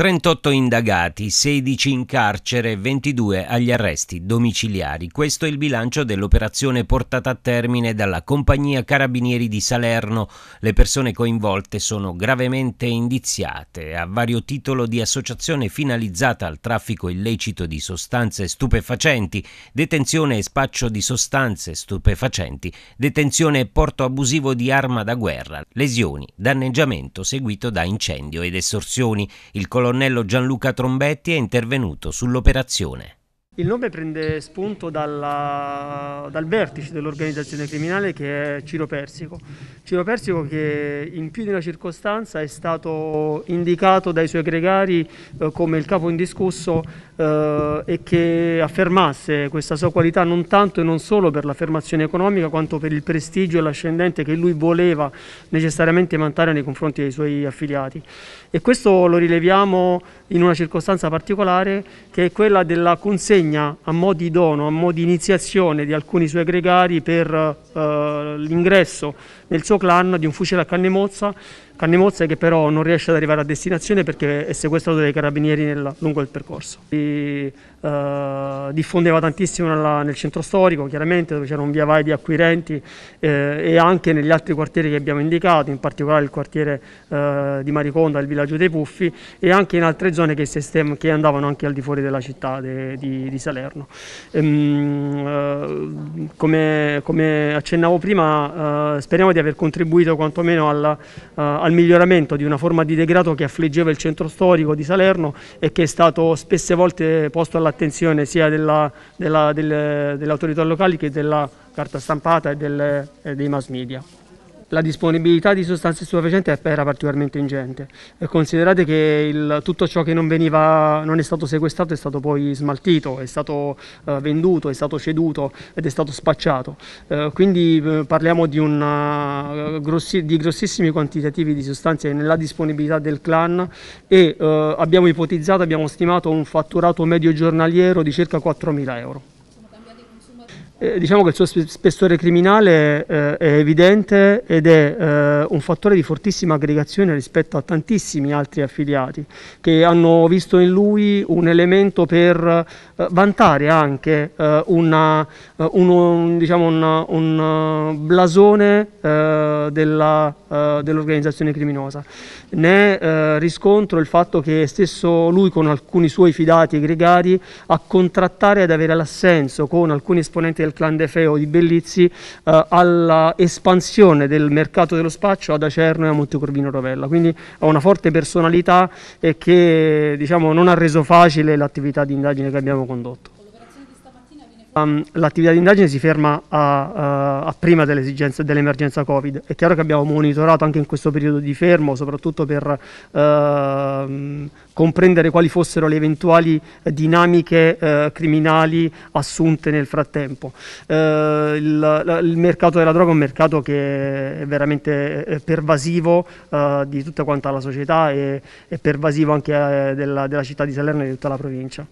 38 indagati, 16 in carcere, 22 agli arresti domiciliari. Questo è il bilancio dell'operazione portata a termine dalla compagnia Carabinieri di Salerno. Le persone coinvolte sono gravemente indiziate a vario titolo di associazione finalizzata al traffico illecito di sostanze stupefacenti, detenzione e spaccio di sostanze stupefacenti, detenzione e porto abusivo di arma da guerra, lesioni, danneggiamento seguito da incendio ed estorsioni. Il colore colonnello Gianluca Trombetti è intervenuto sull'operazione. Il nome prende spunto dalla, dal vertice dell'organizzazione criminale che è Ciro Persico. Ciro Persico che in più di una circostanza è stato indicato dai suoi gregari eh, come il capo indiscusso eh, e che affermasse questa sua qualità non tanto e non solo per l'affermazione economica quanto per il prestigio e l'ascendente che lui voleva necessariamente mantenere nei confronti dei suoi affiliati. E questo lo rileviamo in una circostanza particolare che è quella della consegna insegna a mo' di dono, a mo' di iniziazione di alcuni suoi gregari per eh, eh, l'ingresso nel suo clan di un fucile a canne mozza, canne mozza che però non riesce ad arrivare a destinazione perché è sequestrato dai carabinieri nel, lungo il percorso. E, eh, diffondeva tantissimo nella, nel centro storico, chiaramente dove c'era un via vai di acquirenti eh, e anche negli altri quartieri che abbiamo indicato, in particolare il quartiere eh, di Mariconda, il villaggio dei Puffi e anche in altre zone che, sistem- che andavano anche al di fuori della città de, di, di, Salerno. Ehm, eh, come, come accennavo prima, eh, speriamo di aver contribuito quantomeno al, eh, al, miglioramento di una forma di degrado che affliggeva il centro storico di Salerno e che è stato spesse volte posto all'attenzione sia della, della, delle, delle, autorità locali che della carta stampata e, delle, e dei mass media la disponibilità di sostanze stupefacenti era particolarmente ingente. Considerate che il, tutto ciò che non, veniva, non, è stato sequestrato è stato poi smaltito, è stato eh, venduto, è stato ceduto ed è stato spacciato. Eh, quindi eh, parliamo di, una, eh, grossi, di, grossissimi quantitativi di sostanze nella disponibilità del clan e eh, abbiamo ipotizzato, abbiamo stimato un fatturato medio giornaliero di circa 4.000 euro. Eh, diciamo che il suo spessore criminale eh, è evidente ed è eh, un fattore di fortissima aggregazione rispetto a tantissimi altri affiliati che hanno visto in lui un elemento per eh, vantare anche eh, una, eh, un, diciamo una, un, blasone della eh, dell'organizzazione criminosa. Ne eh, riscontro il fatto che stesso lui con alcuni suoi fidati gregari a contrattare ad avere l'assenso con alcuni esponenti del clan De Feo di Bellizzi eh, all'espansione del mercato dello spaccio ad Acerno e a Montecorvino Rovella. Quindi ha una forte personalità e che diciamo, non ha reso facile l'attività di indagine che abbiamo condotto. Um, l'attività di indagine si ferma a, uh, a prima delle esigenze dell'emergenza Covid. È chiaro che abbiamo monitorato anche in questo periodo di fermo, soprattutto per uh, comprendere quali fossero le eventuali dinamiche uh, criminali assunte nel frattempo. Eh, il, il, mercato della droga è un mercato che è veramente pervasivo di tutta quanta la società e pervasivo anche della, della città di Salerno e di tutta la provincia.